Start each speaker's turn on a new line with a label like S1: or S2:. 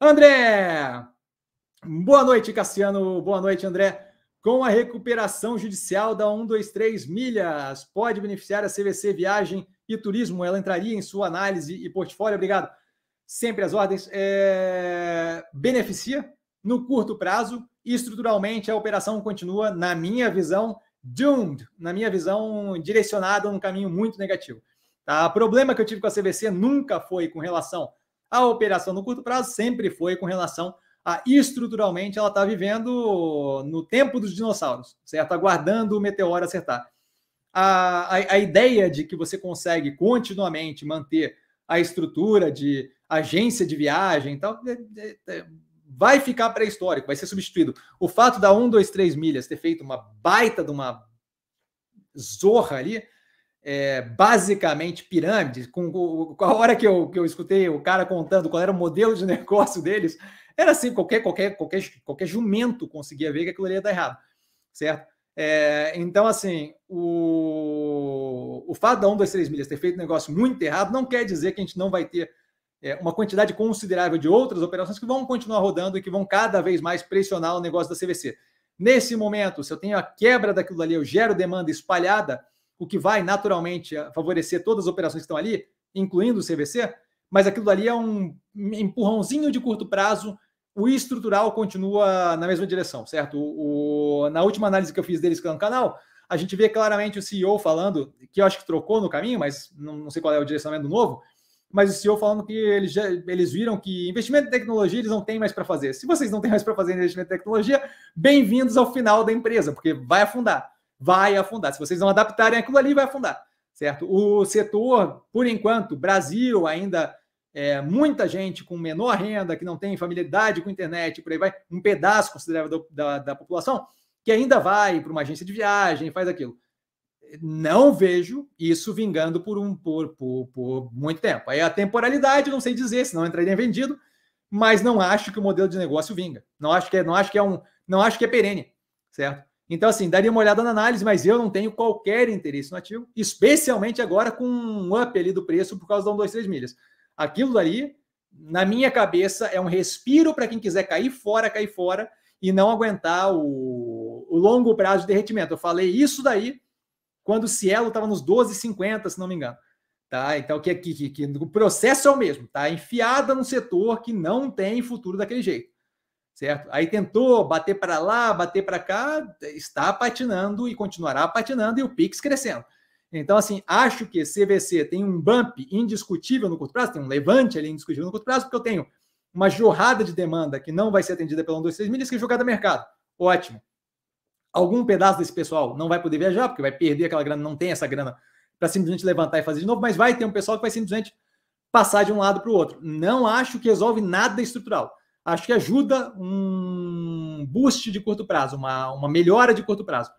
S1: André! Boa noite, Cassiano. Boa noite, André. Com a recuperação judicial da 123 milhas, pode beneficiar a CVC Viagem e Turismo? Ela entraria em sua análise e portfólio? Obrigado. Sempre as ordens. É... Beneficia no curto prazo e estruturalmente a operação continua, na minha visão, doomed, na minha visão, direcionada num caminho muito negativo. Tá? O problema que eu tive com a CVC nunca foi com relação a operação no curto prazo sempre foi com relação a estruturalmente ela está vivendo no tempo dos dinossauros, certo? Aguardando o meteoro acertar. A, a, a ideia de que você consegue continuamente manter a estrutura de agência de viagem e tal, é, é, é, vai ficar pré-histórico, vai ser substituído. O fato da 1, 2, 3 milhas ter feito uma baita de uma zorra ali, é, basicamente pirâmides, com, com, a hora que eu, que eu escutei o cara contando qual era o modelo de negócio deles, era assim, qualquer, qualquer, qualquer, qualquer jumento conseguia ver que aquilo ia dar errado, certo? É, então, assim, o, o fato da 1, 2, 3 milhas ter feito um negócio muito errado não quer dizer que a gente não vai ter é, uma quantidade considerável de outras operações que vão continuar rodando e que vão cada vez mais pressionar o negócio da CVC. Nesse momento, se eu tenho a quebra daquilo ali, eu gero demanda espalhada, o que vai naturalmente eh, favorecer todas as operações que estão ali, incluindo o CVC, mas aquilo dali é um empurrãozinho de curto prazo. O estrutural continua na mesma direção, certo? O, o, na última análise que eu fiz deles no é canal, a gente vê claramente o CEO falando, que eu acho que trocou no caminho, mas não, não sei qual é o direcionamento novo, mas o CEO falando que eles, já, eles viram que investimento em tecnologia eles não têm mais para fazer. Se vocês não têm mais para fazer investimento em tecnologia, bem-vindos ao final da empresa, porque vai afundar vai afundar. Se vocês não adaptarem aquilo ali, vai afundar, certo? O setor, por enquanto, Brasil ainda é, muita gente com menor renda, que não tem familiaridade com internet, por aí vai, um pedaço considerável da, da, da população, que ainda vai para uma agência de viagem, faz aquilo. Não vejo isso vingando por um por, por, por muito tempo. Aí é a temporalidade, não sei dizer, se não entraria vendido, mas não acho que o modelo de negócio vinga. Não acho que é, não acho que é um, não acho que é perene, certo? Então, assim, daria uma olhada na análise, mas eu não tenho qualquer interesse no ativo, especialmente agora com um up ali do preço por causa da 1, 2, 3 milhas. Aquilo dali, na minha cabeça, é um respiro para quem quiser cair fora, cair fora e não aguentar o, o longo prazo de derretimento. Eu falei isso daí quando o Cielo estava nos 12,50, se não me engano. Tá? Então, que, que, que, que o processo é o mesmo, tá? Enfiada num setor que não tem futuro daquele jeito certo? Aí tentou bater para lá, bater para cá, está patinando e continuará patinando e o Pix crescendo. Então, assim, acho que CVC tem um bump indiscutível no curto prazo, tem um levante ali indiscutível no curto prazo, porque eu tenho uma jorrada de demanda que não vai ser atendida 2, 3 milhas que é jogada mercado. Ótimo. Algum pedaço desse pessoal não vai poder viajar, porque vai perder aquela grana, não tem essa grana para simplesmente levantar e fazer de novo, mas vai ter um pessoal que vai simplesmente passar de um lado para o outro. Não acho que resolve nada estrutural acho que ajuda um boost de curto prazo, uma, uma melhora de curto prazo.